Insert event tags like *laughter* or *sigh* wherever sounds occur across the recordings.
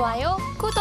좋아요, 구독!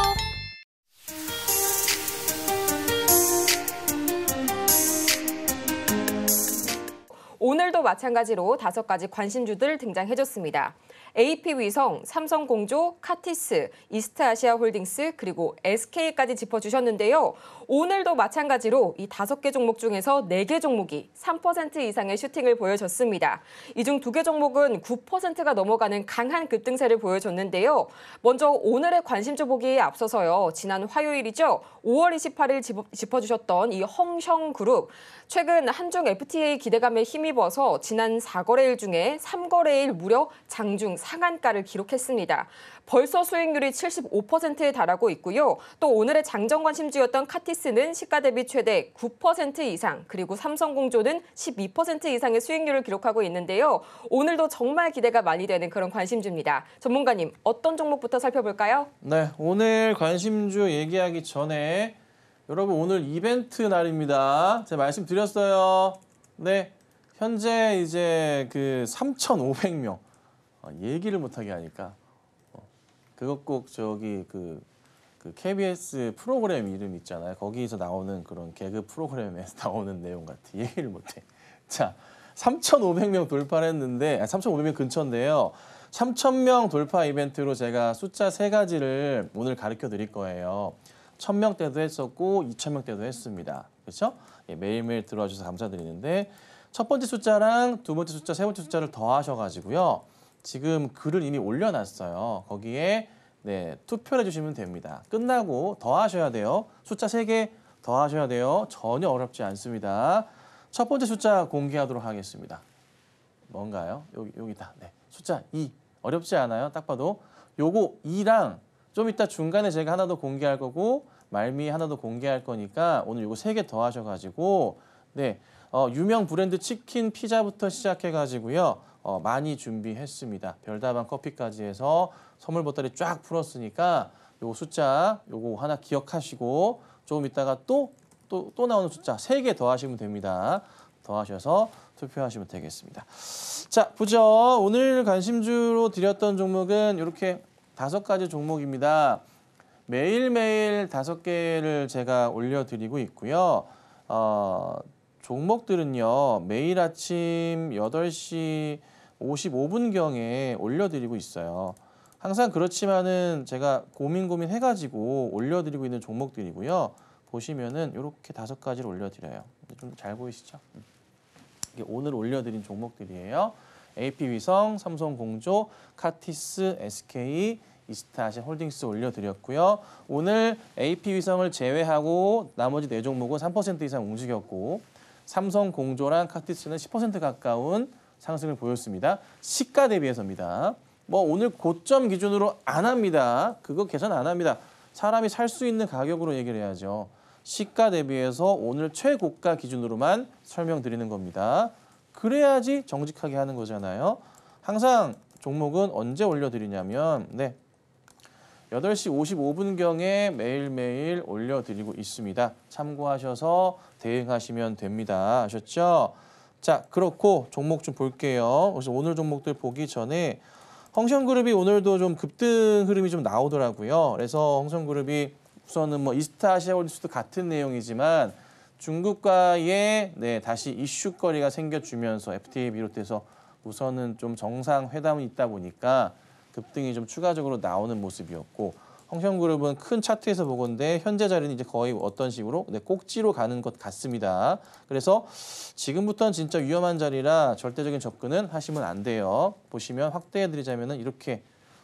오늘도 마찬가지로 다섯 가지 관심주들 등장해줬습니다. AP 위성, 삼성공조, 카티스, 이스트아시아 홀딩스 그리고 SK까지 짚어주셨는데요. 오늘도 마찬가지로 이 다섯 개 종목 중에서 네 개 종목이 3% 이상의 슈팅을 보여줬습니다. 이 중 두 개 종목은 9%가 넘어가는 강한 급등세를 보여줬는데요. 먼저 오늘의 관심주 보기에 앞서서요. 지난 화요일이죠. 5월 28일 짚어주셨던 이 헝성그룹. 최근 한중 FTA 기대감에 힘이 힘입어서 지난 4거래일 중에 3거래일 무려 장중 상한가를 기록했습니다. 벌써 수익률이 75%에 달하고 있고요. 또 오늘의 장정 관심주였던 카티스는 시가 대비 최대 9% 이상, 그리고 삼성공조는 12% 이상의 수익률을 기록하고 있는데요. 오늘도 정말 기대가 많이 되는 그런 관심주입니다. 전문가님, 어떤 종목부터 살펴볼까요? 네, 오늘 관심주 얘기하기 전에 여러분 오늘 이벤트 날입니다. 제가 말씀드렸어요. 네, 현재 이제 그 3,500명 어, 얘기를 못하게 하니까 어, 그것 꼭 저기 그, 그 KBS 프로그램 이름 있잖아요. 거기서 나오는 그런 개그 프로그램에서 *laughs* 나오는 내용 같아. 얘기를 못해. 자, 3,500명 돌파했는데 를 아, 3,500명 근처인데요. 3,000명 돌파 이벤트로 제가 숫자 세 가지를 오늘 가르쳐 드릴 거예요. 1,000명 때도 했었고 2,000명 때도 했습니다. 그렇죠? 예, 매일매일 들어와 주셔서 감사드리는데 첫 번째 숫자랑 두 번째 숫자, 세 번째 숫자를 더하셔가지고요. 지금 글을 이미 올려놨어요. 거기에 네, 투표를 해주시면 됩니다. 끝나고 더하셔야 돼요. 숫자 세 개 더하셔야 돼요. 전혀 어렵지 않습니다. 첫 번째 숫자 공개하도록 하겠습니다. 뭔가요? 여기, 여기다. 네. 숫자 2. 어렵지 않아요. 딱 봐도. 요거 2랑 좀 이따 중간에 제가 하나 더 공개할 거고 말미 하나 더 공개할 거니까 오늘 요거 세 개 더하셔가지고 네 어, 유명 브랜드 치킨, 피자부터 시작해가지고요. 어, 많이 준비했습니다. 별다방 커피까지 해서 선물 보따리 쫙 풀었으니까 요 숫자 요거 하나 기억하시고 조금 있다가 또 또, 또 나오는 숫자 3개 더하시면 됩니다. 더하셔서 투표하시면 되겠습니다. 자, 보죠. 오늘 관심주로 드렸던 종목은 이렇게 다섯 가지 종목입니다. 매일매일 다섯 개를 제가 올려드리고 있고요. 어, 종목들은요 매일 아침 8시 55분경에 올려드리고 있어요. 항상 그렇지만은 제가 고민 고민 해가지고 올려드리고 있는 종목들이고요. 보시면은 이렇게 다섯 가지를 올려드려요. 좀 잘 보이시죠? 음. 이게 오늘 올려드린 종목들이에요. AP위성, 삼성공조, 카티스, SK, 이스타아시 홀딩스 올려드렸고요. 오늘 AP위성을 제외하고 나머지 네 종목은 3% 이상 움직였고 삼성 공조랑 카티스는 10% 가까운 상승을 보였습니다. 시가 대비해서입니다. 뭐 오늘 고점 기준으로 안 합니다. 그거 계산 안 합니다. 사람이 살 수 있는 가격으로 얘기를 해야죠. 시가 대비해서 오늘 최고가 기준으로만 설명드리는 겁니다. 그래야지 정직하게 하는 거잖아요. 항상 종목은 언제 올려드리냐면 네 8시 55분경에 매일매일 올려드리고 있습니다. 참고하셔서 대응하시면 됩니다. 아셨죠? 자, 그렇고 종목 좀 볼게요. 그래서 오늘 종목들 보기 전에 헝션그룹이 오늘도 좀 급등 흐름이 좀 나오더라고요. 그래서 헝션그룹이 우선은 뭐 이스타 아시아 홀리스도 같은 내용이지만 중국과의 네, 다시 이슈거리가 생겨주면서 FTA 비롯해서 우선은 좀 정상회담이 있다 보니까 급등이 좀 추가적으로 나오는 모습이었고 홍천그룹은 큰 차트에서 보건데 현재 자리는 이제 거의 어떤 식으로 네, 꼭지로 가는 것 같습니다. 그래서 지금부터는 진짜 위험한 자리라 절대적인 접근은 하시면 안 돼요. 보시면 확대해드리자면 이렇게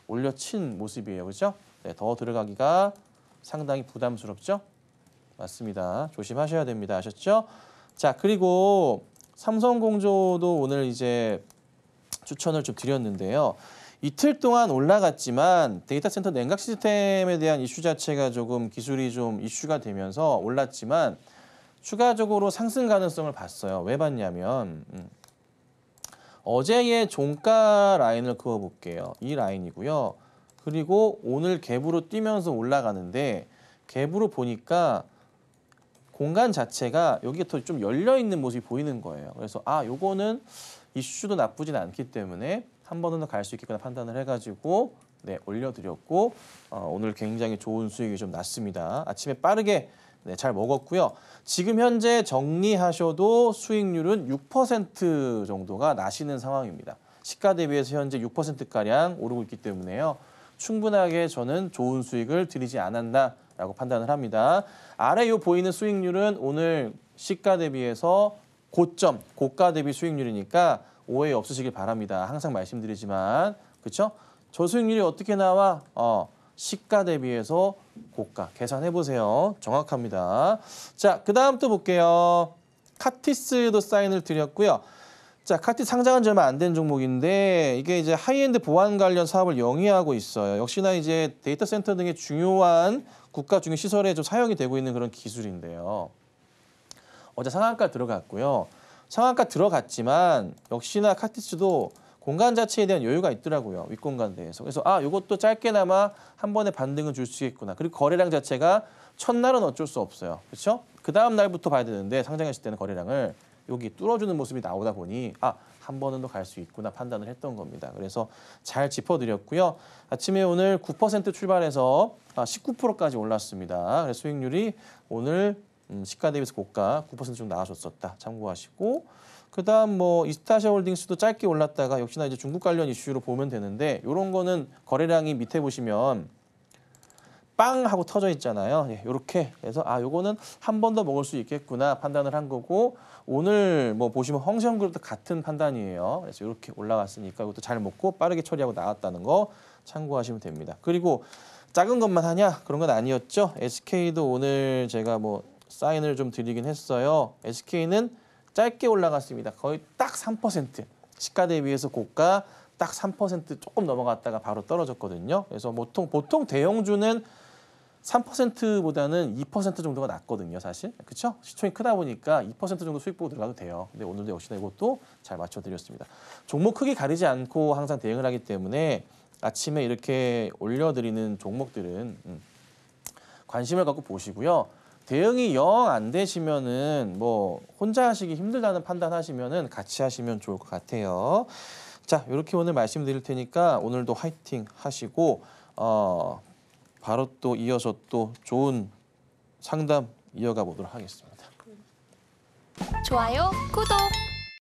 올려친 모습이에요. 그렇죠? 네, 더 들어가기가 상당히 부담스럽죠? 맞습니다. 조심하셔야 됩니다. 아셨죠? 자, 그리고 삼성공조도 오늘 이제 추천을 좀 드렸는데요. 이틀 동안 올라갔지만 데이터 센터 냉각 시스템에 대한 이슈 자체가 조금 기술이 좀 이슈가 되면서 올랐지만 추가적으로 상승 가능성을 봤어요. 왜 봤냐면 음. 어제의 종가 라인을 그어볼게요. 이 라인이고요. 그리고 오늘 갭으로 뛰면서 올라가는데 갭으로 보니까 공간 자체가 여기가 더 좀 열려있는 모습이 보이는 거예요. 그래서 아 요거는 이슈도 나쁘진 않기 때문에 한번은갈수 있겠구나 판단을 해가지고 네 올려드렸고 어, 오늘 굉장히 좋은 수익이 좀 났습니다. 아침에 빠르게 네, 잘 먹었고요. 지금 현재 정리하셔도 수익률은 6% 정도가 나시는 상황입니다. 시가 대비해서 현재 6%가량 오르고 있기 때문에요. 충분하게 저는 좋은 수익을 드리지 않았나라고 판단을 합니다. 아래 요 보이는 수익률은 오늘 시가 대비해서 고점, 고가 대비 수익률이니까 오해 없으시길 바랍니다. 항상 말씀드리지만 그렇죠? 저수익률이 어떻게 나와? 어, 시가 대비해서 고가 계산해 보세요. 정확합니다. 자, 그다음 또 볼게요. 카티스도 사인을 드렸고요. 자, 카티 상장은지 얼마 안 된 종목인데 이게 이제 하이엔드 보안 관련 사업을 영위하고 있어요. 역시나 이제 데이터 센터 등의 중요한 국가 중요 시설에 좀 사용이 되고 있는 그런 기술인데요. 어제 상한가 들어갔고요. 상한가 들어갔지만 역시나 카티츠도 공간 자체에 대한 여유가 있더라고요. 윗공간 대에서. 그래서 아 이것도 짧게나마 한 번에 반등을 줄 수 있겠구나. 그리고 거래량 자체가 첫날은 어쩔 수 없어요. 그렇죠? 그 다음 날부터 봐야 되는데 상장했을 때는 거래량을 여기 뚫어주는 모습이 나오다 보니 아 한 번은 더 갈 수 있구나 판단을 했던 겁니다. 그래서 잘 짚어드렸고요. 아침에 오늘 9% 출발해서 19%까지 아, 올랐습니다. 그래서 수익률이 오늘 음, 시가 대비해서 고가 9%좀 나아졌었다. 참고하시고 그다음 뭐이스타샤아 홀딩스도 짧게 올랐다가 역시나 이제 중국 관련 이슈로 보면 되는데 이런 거는 거래량이 밑에 보시면 빵 하고 터져 있잖아요. 예, 이렇게 그래서 아 요거는 한 번 더 먹을 수 있겠구나 판단을 한 거고 오늘 뭐 보시면 홍시형그룹도 같은 판단이에요. 그래서 이렇게 올라갔으니까 이것도 잘 먹고 빠르게 처리하고 나왔다는 거 참고하시면 됩니다. 그리고 작은 것만 하냐 그런 건 아니었죠. SK도 오늘 제가 뭐 사인을 좀 드리긴 했어요. SK는 짧게 올라갔습니다. 거의 딱 3%. 시가 대비해서 고가 딱 3% 조금 넘어갔다가 바로 떨어졌거든요. 그래서 보통 보통 대형주는 3%보다는 2% 정도가 낮거든요, 사실. 그렇죠? 시총이 크다 보니까 2% 정도 수익 보고 들어가도 돼요. 근데 오늘도 역시나 이것도 잘 맞춰 드렸습니다. 종목 크기 가리지 않고 항상 대응을 하기 때문에 아침에 이렇게 올려 드리는 종목들은 음, 관심을 갖고 보시고요. 대응이 영 안 되시면은 뭐 혼자 하시기 힘들다는 판단하시면은 같이 하시면 좋을 것 같아요. 자, 이렇게 오늘 말씀드릴 테니까 오늘도 화이팅 하시고 어 바로 또 이어서 또 좋은 상담 이어가 보도록 하겠습니다. 좋아요, 구독.